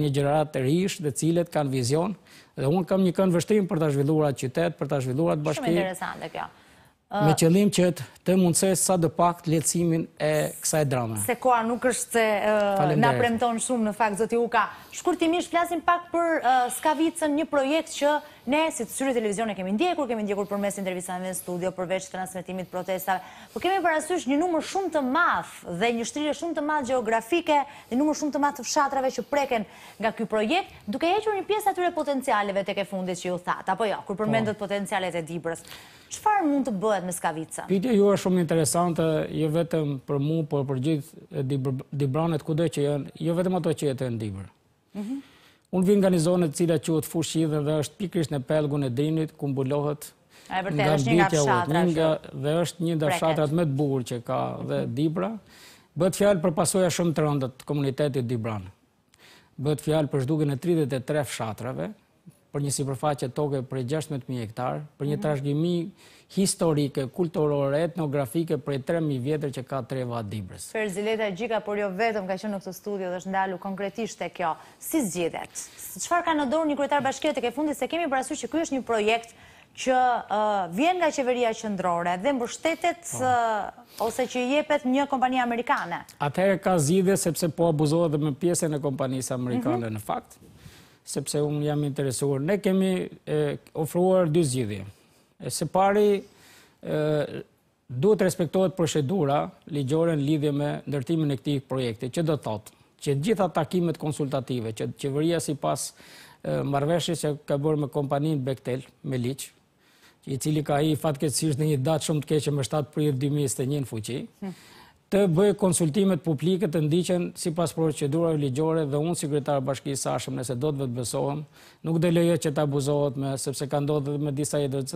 një gjërat të rish dhe cilet kanë vizion dhe unë kam një kënë vështim për të zhvilluar qytet, për të zhvilluar bashkë. Shumë interesant dhe kjo. Me qëllim që të mundësoj sa dë pak të lecimin e kësaj drama. Se koa nuk është në premton shumë në fakt, zëti Uka. Shkurtimisht, flasim pak për skavicën një projekt që ne, si të syri televizion e kemi ndjekur, kemi ndjekur për mes intervjisanve në studio, përveç transmitimit protestave, po kemi parasysh një numër shumë të math dhe një shtrire shumë të math geografike, një numër shumë të math të fshatrave që preken nga kjo projekt, duke qërë një pjesë atyre potencialeve të ke fundit që ju thata, apo jo, kur po. përmendot potencialet e dibrës, qëfar mund të bëhet me skavica? ju është shumë interesante, jo vetëm për mu, por për gjithë dibranet kudoj që janë, jo vetëm ato që jetë e në dibër. Mhm. Unë vinë nga një zonë të cila që u të fushidhe dhe është pikrish në pelgun e dinit, ku mbulohet nga bitja ujtë. Dhe është një nga shatrat me të burë që ka mhm. dhe dibra. Bëtë fjalë për pasoja shumë të rëndët komunitetit dibranë. Bëtë fjalë për shdugin e 33 shatrave, për një sipërfaqe toke prej 16.000 hektar, për një mhm. trashgjimi historike, kulturore, etnografike prej 3.000 vjetër që ka treva dibrës. Për zileta gjika, por jo vetëm ka qënë në këtë studio dhe është ndalu konkretisht e kjo. Si zgjidhet? Qëfar ka në dorë një kryetar bashkete ke fundi se kemi prasur që kjo është një projekt që vjen nga qeveria qëndrore dhe mbështetet po. ose që jepet një kompani amerikane? Atëherë ka zgjidhe sepse po abuzohet dhe me pjesën e kompanisë amerikane mhm. në fakt sepse unë jam interesuar. Ne kemi ofruar dy zgjidhje. Se pari, duhet respektohet procedura ligjore në lidhje me ndërtimin e këtij projekti, që do thotë që gjitha takimet konsultative që qeveria sipas marrveshjes që ka bërë me kompaninë Bechtel me që i cili ka i fatkeqësisht në një datë shumë të keqe më 7 prill 2021 në fuqi, hm të bëjë konsultimet publike të ndiqen si pas procedura ligjore dhe unë sekretar bashkisë ashëm nëse do të vetë besohëm, nuk dhe lejo që të abuzohet me, sepse ka ndodhë dhe me disa